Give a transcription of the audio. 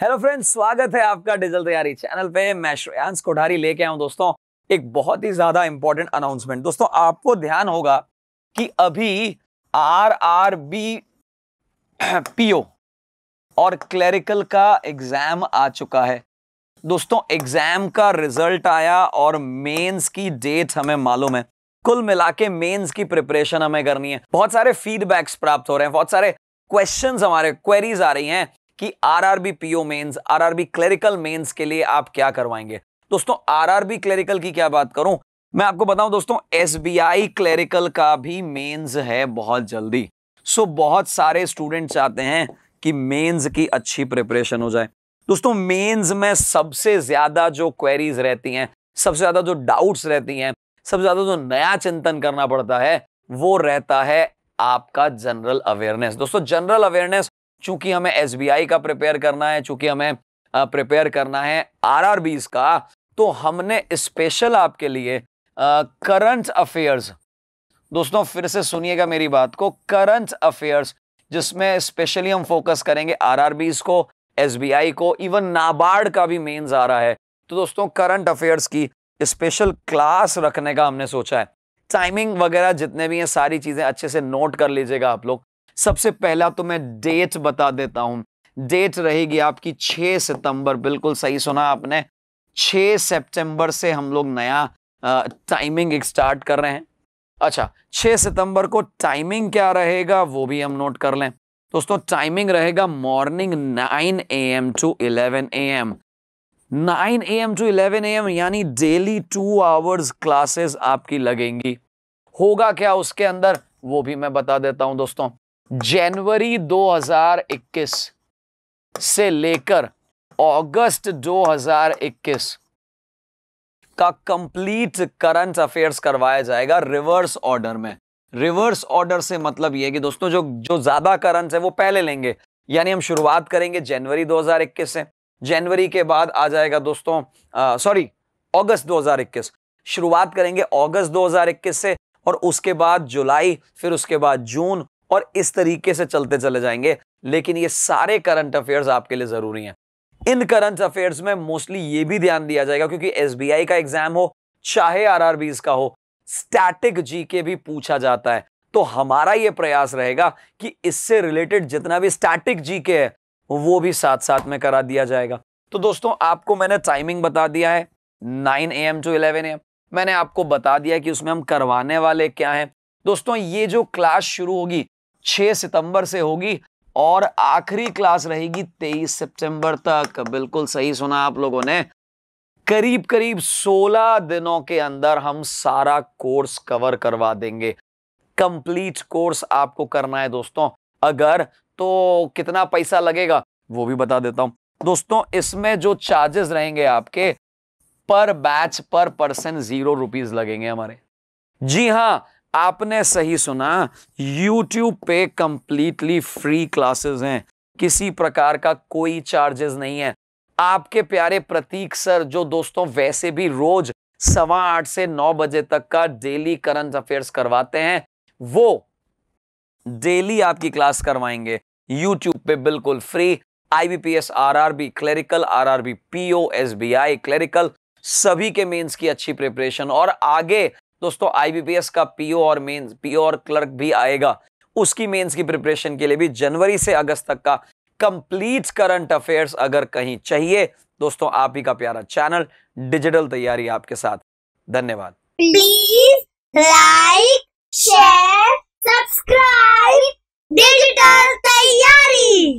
hello friends स्वागत है आपका डिजल तैयारी चैनल पे मैं श्रेयांश कोठारी लेके आया दोस्तों एक बहुत ही ज्यादा इंपॉर्टेंट अनाउंसमेंट दोस्तों आपको ध्यान होगा कि अभी आर आर बी पीओ और क्लरिकल का एग्जाम आ चुका है दोस्तों एग्जाम का रिजल्ट आया और मेंस की डेट हमें मालूम है कुल मिला के मेन्स की प्रिपरेशन हमें करनी है बहुत सारे फीडबैक्स प्राप्त हो रहे हैं बहुत सारे क्वेश्चंस हमारे क्वेरीज आ रही हैं कि RRB PO mains RRB clerical mains के लिए आप क्या करवाएंगे दोस्तों आरआरबी क्लेरिकल की क्या बात करूं मैं आपको बताऊं दोस्तों एसबीआई क्लेरिकल का भी मेंस है बहुत जल्दी सो बहुत सारे स्टूडेंट चाहते हैं कि मेंस की अच्छी प्रिपरेशन हो जाए दोस्तों मेन्स में सबसे ज्यादा जो क्वेरीज रहती हैं सबसे ज्यादा जो डाउट्स रहती हैं सबसे ज्यादा जो नया चिंतन करना पड़ता है वो रहता है आपका जनरल अवेयरनेस दोस्तों जनरल अवेयरनेस चूंकि हमें एस का प्रिपेयर करना है चूंकि हमें प्रिपेयर करना है आर का तो हमने स्पेशल आपके लिए करंट अफेयर्स दोस्तों फिर से सुनिएगा मेरी बात को करंट अफेयर्स जिसमें स्पेशली हम फोकस करेंगे आर को एस को इवन नाबार्ड का भी मेन्स आ रहा है तो दोस्तों करंट अफेयर्स की स्पेशल क्लास रखने का हमने सोचा है टाइमिंग वगैरह जितने भी हैं सारी चीज़ें अच्छे से नोट कर लीजिएगा आप लोग सबसे पहला तो मैं डेट बता देता हूं डेट रहेगी आपकी 6 सितंबर बिल्कुल सही सुना आपने 6 सितंबर से हम लोग नया टाइमिंग स्टार्ट कर रहे हैं अच्छा 6 सितंबर को टाइमिंग क्या रहेगा वो भी हम नोट कर लें दोस्तों टाइमिंग रहेगा morning 9 M to 11 M 9 M to 11 M यानी डेली टू आवर्स क्लासेस आपकी लगेंगी होगा क्या उसके अंदर वो भी मैं बता देता हूं दोस्तों जनवरी 2021 से लेकर अगस्त 2021 का कंप्लीट करंट अफेयर्स करवाया जाएगा रिवर्स ऑर्डर में रिवर्स ऑर्डर से मतलब ये कि दोस्तों जो जो ज्यादा करंट है वो पहले लेंगे यानी हम शुरुआत करेंगे जनवरी 2021 से जनवरी के बाद आ जाएगा दोस्तों सॉरी अगस्त 2021 शुरुआत करेंगे अगस्त 2021 से और उसके बाद जुलाई फिर उसके बाद जून और इस तरीके से चलते चले जाएंगे लेकिन ये सारे करंट अफेयर्स आपके लिए ज़रूरी हैं इन करंट अफेयर्स में मोस्टली ये भी ध्यान दिया जाएगा क्योंकि एस का एग्जाम हो चाहे आर का हो स्टैटिक जी के भी पूछा जाता है तो हमारा ये प्रयास रहेगा कि इससे रिलेटेड जितना भी स्टैटिक जी के है वो भी साथ साथ में करा दिया जाएगा तो दोस्तों आपको मैंने टाइमिंग बता दिया है 9 A M to 11 A M मैंने आपको बता दिया कि उसमें हम करवाने वाले क्या हैं दोस्तों ये जो क्लास शुरू होगी 6 सितंबर से होगी और आखिरी क्लास रहेगी 23 सितंबर तक बिल्कुल सही सुना आप लोगों ने करीब करीब 16 दिनों के अंदर हम सारा कोर्स कवर करवा देंगे कंप्लीट कोर्स आपको करना है दोस्तों अगर तो कितना पैसा लगेगा वो भी बता देता हूं दोस्तों इसमें जो चार्जेस रहेंगे आपके पर बैच पर पर्सन जीरो रुपीज लगेंगे हमारे जी हाँ आपने सही सुना YouTube पे कंप्लीटली फ्री क्लासेस हैं किसी प्रकार का कोई चार्जेस नहीं है आपके प्यारे प्रतीक सर जो दोस्तों वैसे भी रोज सवा आठ से नौ बजे तक का डेली करंट अफेयर्स करवाते हैं वो डेली आपकी क्लास करवाएंगे यूट्यूब पे बिल्कुल free IBPS RRB Clerical RRB PO SBI clerical सभी के मेंस की अच्छी प्रिपरेशन और आगे दोस्तों आईबीपीएस का पीओ और मेंस पीओ और क्लर्क भी आएगा उसकी मेंस की प्रिपरेशन के लिए भी जनवरी से अगस्त तक का कंप्लीट करंट अफेयर्स अगर कहीं चाहिए दोस्तों आप ही का प्यारा चैनल डिजिटल तैयारी आपके साथ धन्यवाद please like share subscribe digital तैयारी